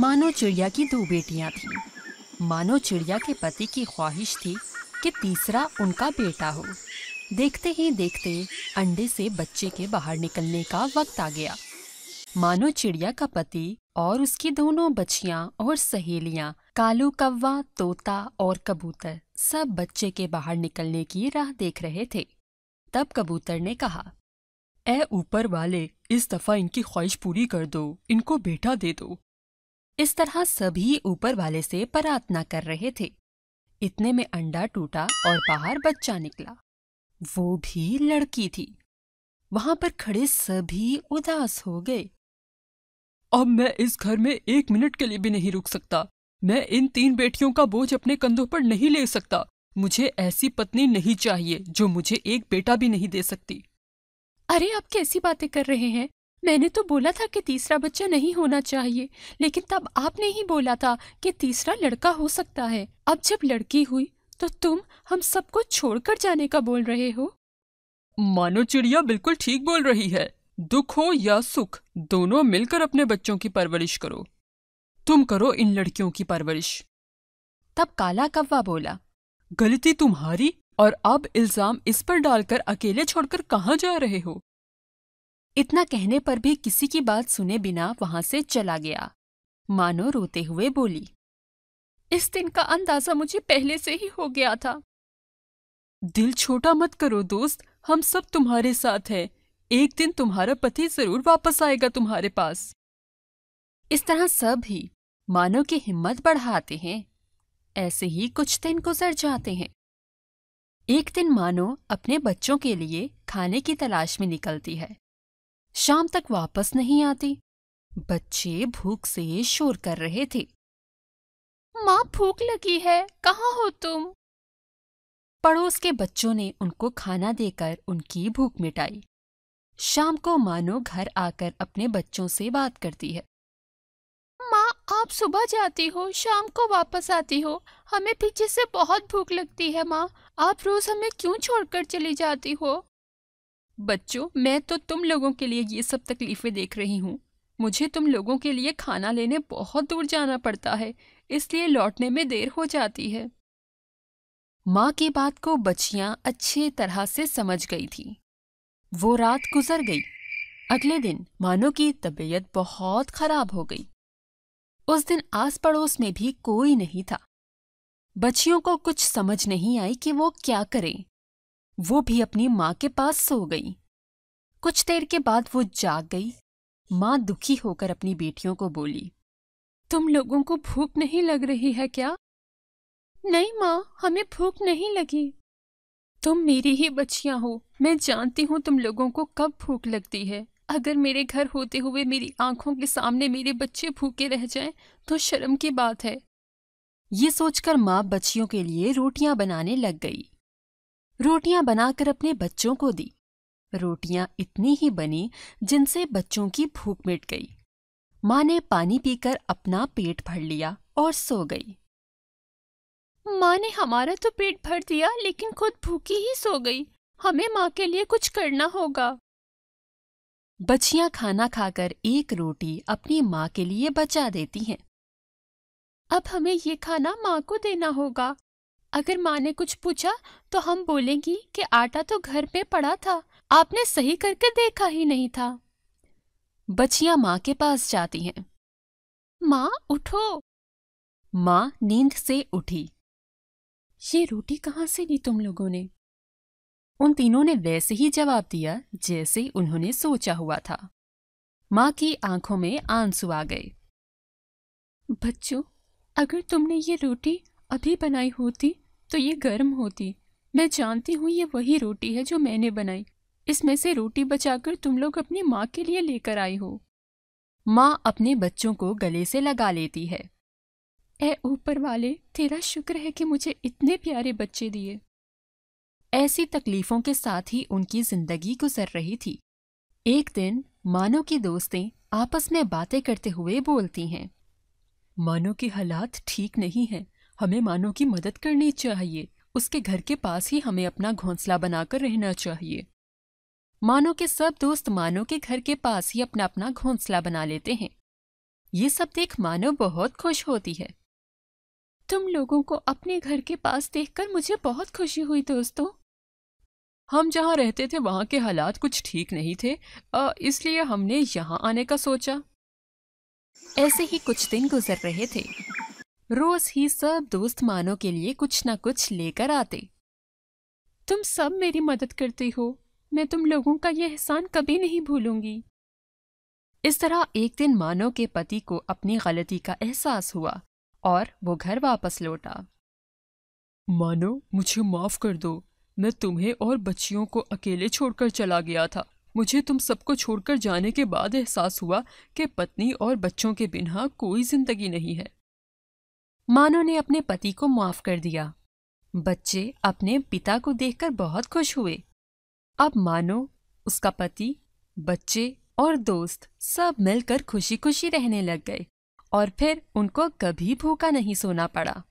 मानो चिड़िया की दो बेटियां थीं मानो चिड़िया के पति की ख्वाहिश थी कि तीसरा उनका बेटा हो देखते ही देखते अंडे से बच्चे के बाहर निकलने का वक्त आ गया मानो चिड़िया का पति और उसकी दोनों बच्चियां और सहेलियां कालू कौवा तोता और कबूतर सब बच्चे के बाहर निकलने की राह देख रहे थे तब कबूतर ने कहा ए ऊपर वाले इस दफा इनकी ख्वाहिश पूरी कर दो इनको बेटा दे दो इस तरह सभी ऊपर वाले से प्रार्थना कर रहे थे इतने में अंडा टूटा और बाहर बच्चा निकला वो भी लड़की थी वहां पर खड़े सभी उदास हो गए अब मैं इस घर में एक मिनट के लिए भी नहीं रुक सकता मैं इन तीन बेटियों का बोझ अपने कंधों पर नहीं ले सकता मुझे ऐसी पत्नी नहीं चाहिए जो मुझे एक बेटा भी नहीं दे सकती अरे आप कैसी बातें कर रहे हैं मैंने तो बोला था कि तीसरा बच्चा नहीं होना चाहिए लेकिन तब आपने ही बोला था कि तीसरा लड़का हो सकता है अब जब लड़की हुई तो तुम हम सबको छोड़कर जाने का बोल रहे हो मानो चिड़िया बिल्कुल ठीक बोल रही है दुख हो या सुख दोनों मिलकर अपने बच्चों की परवरिश करो तुम करो इन लड़कियों की परवरिश तब काला कव्वा बोला गलती तुम्हारी और अब इल्जाम इस पर डालकर अकेले छोड़कर कहाँ जा रहे हो इतना कहने पर भी किसी की बात सुने बिना वहां से चला गया मानो रोते हुए बोली इस दिन का अंदाजा मुझे पहले से ही हो गया था दिल छोटा मत करो दोस्त हम सब तुम्हारे साथ हैं एक दिन तुम्हारा पति जरूर वापस आएगा तुम्हारे पास इस तरह सब ही मानो की हिम्मत बढ़ाते हैं ऐसे ही कुछ दिन गुजर जाते हैं एक दिन मानो अपने बच्चों के लिए खाने की तलाश में निकलती है शाम तक वापस नहीं आती बच्चे भूख से शोर कर रहे थे माँ भूख लगी है कहाँ हो तुम पड़ोस के बच्चों ने उनको खाना देकर उनकी भूख मिटाई शाम को मानो घर आकर अपने बच्चों से बात करती है माँ आप सुबह जाती हो शाम को वापस आती हो हमें पीछे से बहुत भूख लगती है माँ आप रोज हमें क्यों छोड़कर चली जाती हो बच्चों मैं तो तुम लोगों के लिए ये सब तकलीफ़ें देख रही हूँ मुझे तुम लोगों के लिए खाना लेने बहुत दूर जाना पड़ता है इसलिए लौटने में देर हो जाती है माँ की बात को बच्चियाँ अच्छी तरह से समझ गई थी वो रात गुजर गई अगले दिन मानो की तबीयत बहुत खराब हो गई उस दिन आस पड़ोस में भी कोई नहीं था बच्चियों को कुछ समझ नहीं आई कि वो क्या करें वो भी अपनी माँ के पास सो गई कुछ देर के बाद वो जाग गई माँ दुखी होकर अपनी बेटियों को बोली तुम लोगों को भूख नहीं लग रही है क्या नहीं माँ हमें भूख नहीं लगी तुम मेरी ही बच्चियां हो मैं जानती हूँ तुम लोगों को कब भूख लगती है अगर मेरे घर होते हुए मेरी आंखों के सामने मेरे बच्चे भूखे रह जाएं तो शर्म की बात है ये सोचकर माँ बच्चियों के लिए रोटियां बनाने लग गई रोटियां बनाकर अपने बच्चों को दी रोटियां इतनी ही बनी जिनसे बच्चों की भूख मिट गई माँ ने पानी पीकर अपना पेट भर लिया और सो गई माँ ने हमारा तो पेट भर दिया लेकिन खुद भूखी ही सो गई हमें माँ के लिए कुछ करना होगा बच्चियां खाना खाकर एक रोटी अपनी माँ के लिए बचा देती हैं अब हमें ये खाना माँ को देना होगा अगर माँ ने कुछ पूछा तो हम बोलेंगी कि आटा तो घर पे पड़ा था आपने सही करके देखा ही नहीं था बच्चियां माँ के पास जाती हैं माँ उठो माँ नींद से उठी ये रोटी कहाँ से ली तुम लोगों ने उन तीनों ने वैसे ही जवाब दिया जैसे उन्होंने सोचा हुआ था माँ की आंखों में आंसू आ गए बच्चों अगर तुमने ये रोटी अभी बनाई होती तो ये गर्म होती मैं जानती हूँ ये वही रोटी है जो मैंने बनाई इसमें से रोटी बचाकर तुम लोग अपनी माँ के लिए लेकर आई हो माँ अपने बच्चों को गले से लगा लेती है ए ऊपर वाले तेरा शुक्र है कि मुझे इतने प्यारे बच्चे दिए ऐसी तकलीफों के साथ ही उनकी जिंदगी गुजर रही थी एक दिन मानो की दोस्तें आपस में बातें करते हुए बोलती हैं मानो के हालात ठीक नहीं है हमें मानो की मदद करनी चाहिए उसके घर के पास ही हमें अपना घोंसला बनाकर रहना चाहिए मानो के सब दोस्त मानो के घर के पास ही अपना अपना घोंसला बना लेते हैं ये सब देख मानो बहुत खुश होती है तुम लोगों को अपने घर के पास देखकर मुझे बहुत खुशी हुई दोस्तों हम जहाँ रहते थे वहाँ के हालात कुछ ठीक नहीं थे इसलिए हमने यहाँ आने का सोचा ऐसे ही कुछ दिन गुजर रहे थे रोज ही सब दोस्त मानो के लिए कुछ ना कुछ लेकर आते तुम सब मेरी मदद करते हो मैं तुम लोगों का यह एहसान कभी नहीं भूलूंगी इस तरह एक दिन मानो के पति को अपनी गलती का एहसास हुआ और वो घर वापस लौटा मानो मुझे माफ कर दो मैं तुम्हें और बच्चियों को अकेले छोड़कर चला गया था मुझे तुम सबको छोड़कर जाने के बाद एहसास हुआ कि पत्नी और बच्चों के बिना कोई जिंदगी नहीं है मानो ने अपने पति को माफ कर दिया बच्चे अपने पिता को देखकर बहुत खुश हुए अब मानो उसका पति बच्चे और दोस्त सब मिलकर खुशी खुशी रहने लग गए और फिर उनको कभी भूखा नहीं सोना पड़ा